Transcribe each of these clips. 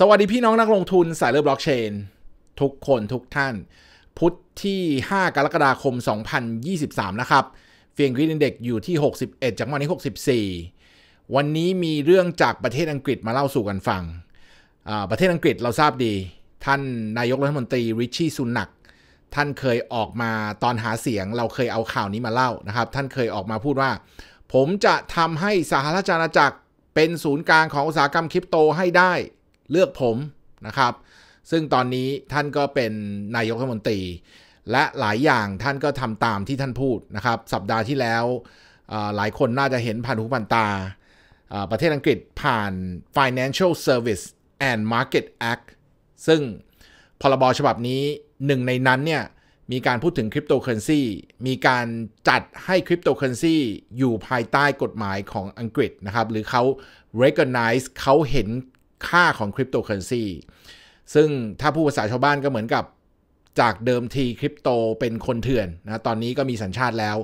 สวัสดี พี่น้อง นักลงทุนสายเลือดบล็อกเชน ทุกคนทุกท่าน พุทธที่ 5 กรกฎาคม 2023 นะครับ เฟียงกรีดอินเด็กอยู่ที่ 61 จากวันที่64 วันนี้มีเรื่องจากประเทศอังกฤษมาเล่าสู่กันฟัง ประเทศอังกฤษเราทราบดี ท่าน นายกรัฐมนตรีริชชี่ซุนัก ท่านเคยออกมาตอนหาเสียงเราเคยเอาข่าวนี้มาเล่านะครับท่านเคยออกมาพูดว่า ผมจะทำให้สหราชอาณาจักรเป็นศูนย์กลางของอุตสาหกรรมคริปโตให้ได้เลือกผมนะครับ ซึ่งตอนนี้ท่านก็เป็นนายกรัฐมนตรี และหลายอย่างท่านก็ทำตามที่ท่านพูดนะครับ สัปดาห์ที่แล้วหลายคนน่าจะเห็นผ่านหูผ่านตา ประเทศอังกฤษผ่าน Financial Service and Market Act ซึ่งพรบฉบับนี้หนึ่งในนั้นเนี่ย มีการพูดถึงคริปโตเคอเรนซีมีการจัดให้คริปโตเคอเรนซีอยู่ภายใต้กฎหมายของอังกฤษนะครับ หรือเขา recognize เขาเห็นค่าของคริปโตเคอเรนซีซึ่งถ้าผู้ภาษาชาวบ้านก็เหมือนกับจากเดิมทีคริปโตเป็นคนเถื่อนนะตอนนี้ก็มีสัญชาติแล้ว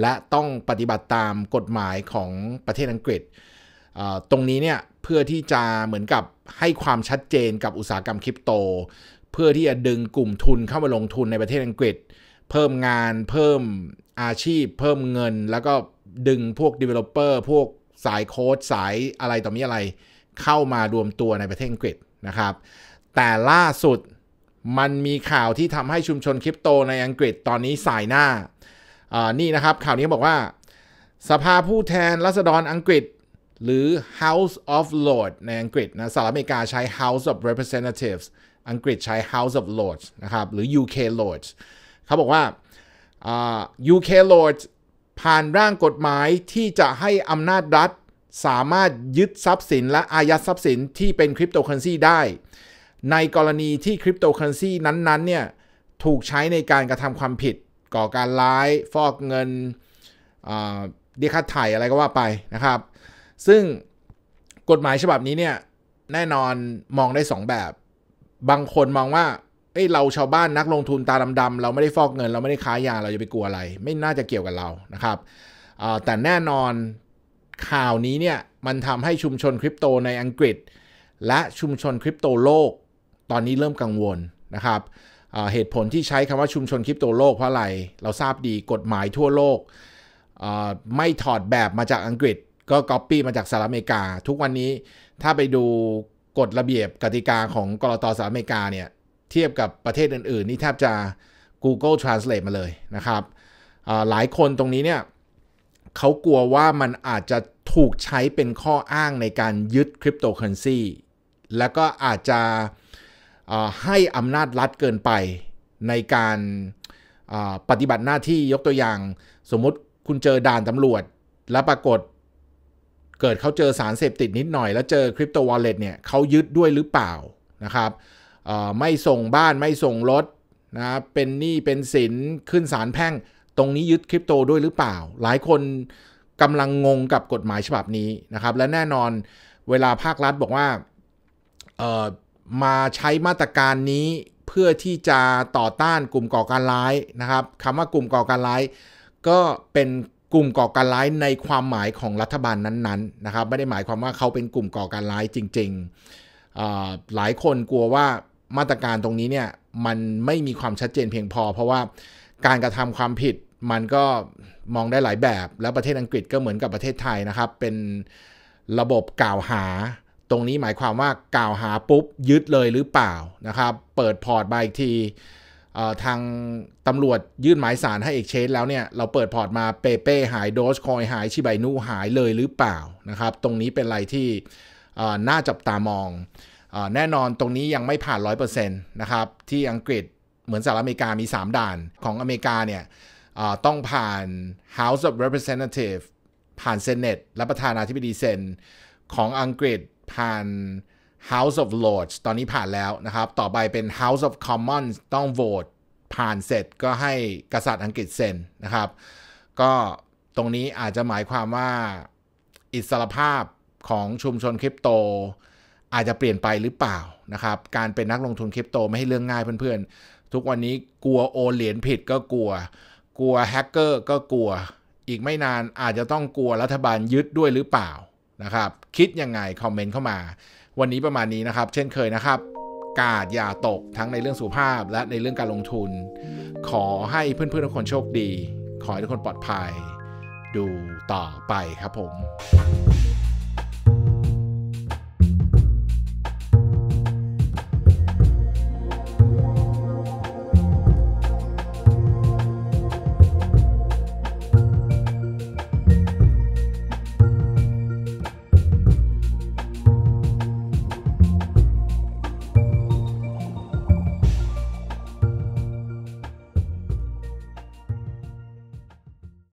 และต้องปฏิบัติตามกฎหมายของประเทศอังกฤษตรงนี้เนี่ย เพื่อที่จะเหมือนกับให้ความชัดเจนกับอุตสาหกรรมคริปโต เพื่อที่จะดึงกลุ่มทุนเข้ามาลงทุนในประเทศอังกฤษ เพิ่มงานเพิ่มอาชีพ เพิ่มเงินแล้วก็ดึงพวก developer พวกสายโค้ดสายอะไรต่อมีอะไรเข้ามารวมตัวในประเทศอังกฤษนะครับแต่ล่าสุดมันมีข่าวที่ทำให้ชุมชนคริปโตในอังกฤษตอนนี้สายหน้านี่นะครับข่าวนี้บอกว่าสภาผู้แทนรัษฎรอังกฤษ หรือ House of Lords ในอังกฤษนะสหรัฐอเมริกาใช้ House of Representatives อังกฤษใช้ House of Lords นะครับหรือ UK Lords เขาบอกว่า UK Lords ผ่านร่างกฎหมายที่จะให้อำนาจรัฐสามารถยึดทรัพย์สินและอายัดทรัพย์สินที่เป็นคริปโตเคอเรนซีได้ ในกรณีที่คริปโตเคอเรนซีนั้น ๆ เนี่ย ถูกใช้ในการกระทำความผิด ก่อการร้าย ฟอกเงินเดียค่าถ่ายอะไรก็ว่าไปนะครับ ซึ่งกฎหมายฉบับนี้เนี่ย แน่นอนมองได้ 2 แบบ บางคนมองว่าเอ้ยเราชาวบ้านนักลงทุนตาดำ ๆ เราไม่ได้ฟอกเงิน เราไม่ได้ค้ายาเราจะไปกลัวอะไร ไม่น่าจะเกี่ยวกับเรานะครับแต่แน่นอนข่าวนี้เนี่ยมันทำให้ชุมชนคริปโตในอังกฤษและชุมชนคริปโตโลก ตอนนี้เริ่มกังวลนะครับเหตุผลที่ใช้คำว่าชุมชนคริปโตโลก เพราะอะไร เราทราบดีกฎหมายทั่วโลก ไม่ถอดแบบมาจากอังกฤษ ก็ก๊อปปี้มาจากสหรัฐอเมริกา ทุกวันนี้ถ้าไปดู กฎระเบียบกติกาของกรตสหรัฐอเมริกาเนี่ยเทียบกับประเทศอื่น ๆ นี่แทบจะ Google Translate มาเลยนะครับหลายคนตรงนี้เนี่ยเขากลัวว่ามันอาจจะถูกใช้เป็นข้ออ้างในการยึดคริปโตเคอเรนซีแล้วก็อาจจะให้อำนาจรัฐเกินไปในการปฏิบัติหน้าที่ยกตัวอย่างสมมติคุณเจอด่านตำรวจแล้วปรากฏเกิดเขาเจอสารเสพติดนิดหน่อยแล้วเจอคริปโตวอลเล็ตเนี่ยเขายึดด้วยหรือเปล่านะครับไม่ส่งบ้านไม่ส่งรถนะเป็นหนี้เป็นสินขึ้นสารแพ่งตรงนี้ยึดคริปโตด้วยหรือเปล่า หลายคนกำลังงงกับกฎหมายฉบับนี้นะครับ และแน่นอนเวลาภาครัฐบอกว่ามาใช้มาตรการนี้เพื่อที่จะต่อต้านกลุ่มก่อการร้ายนะครับคำว่ากลุ่มก่อการร้าย ก็เป็นกลุ่มก่อการร้ายในความหมายของรัฐบาลนั้นๆนะครับไม่ได้หมายความว่าเขาเป็นกลุ่มก่อการร้ายจริงๆหลายคนกลัวว่ามาตรการตรงนี้เนี่ยมันไม่มีความชัดเจนเพียงพอเพราะว่าการกระทำความผิดมันก็มองได้หลายแบบแล้วประเทศอังกฤษก็เหมือนกับประเทศไทยนะครับเป็นระบบกล่าวหา ตรงนี้หมายความว่ากล่าวหาปุ๊บยึดเลยหรือเปล่านะครับเปิดพอร์ตมาอีกทีทางตำรวจยื่นหมายสารให้เอกเชนแล้วเนี่ยเราเปิดพอร์ตมาเปเป้หายโดสคอยหายชิบายนูหายเลยหรือเปล่านะครับตรงนี้เป็นอะไรที่น่าจับตามอง แน่นอนตรงนี้ยังไม่ผ่าน 100%นะครับที่อังกฤษเหมือนสหรัฐอเมริกามี 3 ด่านของอเมริกาเนี่ยต้องผ่าน House of Representative ผ่าน Senate และประธานาธิบดีเซนของอังกฤษผ่าน House of Lords ตอนนี้ผ่านแล้วนะครับ ต่อไปเป็น House of Commons ต้องโหวตผ่านเสร็จก็ให้กษัตริย์อังกฤษเซ็นนะครับ ก็ตรงนี้อาจจะหมายความว่าอิสรภาพของชุมชนคริปโต อาจจะเปลี่ยนไปหรือเปล่านะครับการเป็นนักลงทุนคริปโตไม่ให้เรื่องง่ายเพื่อนทุกวันนี้กลัวโอนเหรียญผิดก็กลัว กลัวแฮกเกอร์ก็กลัวอีกไม่นานอาจจะต้องกลัวรัฐบาลยึดด้วยหรือเปล่านะครับ คิดยังไงคอมเมนต์เข้ามา วันนี้ประมาณนี้นะครับ เช่นเคยนะครับ กาดอย่าตกทั้งในเรื่องสุขภาพและในเรื่องการลงทุน ขอให้เพื่อนเพื่อนทุกคนโชคดี ขอให้ทุกคนปลอดภัย ดูต่อไปครับผม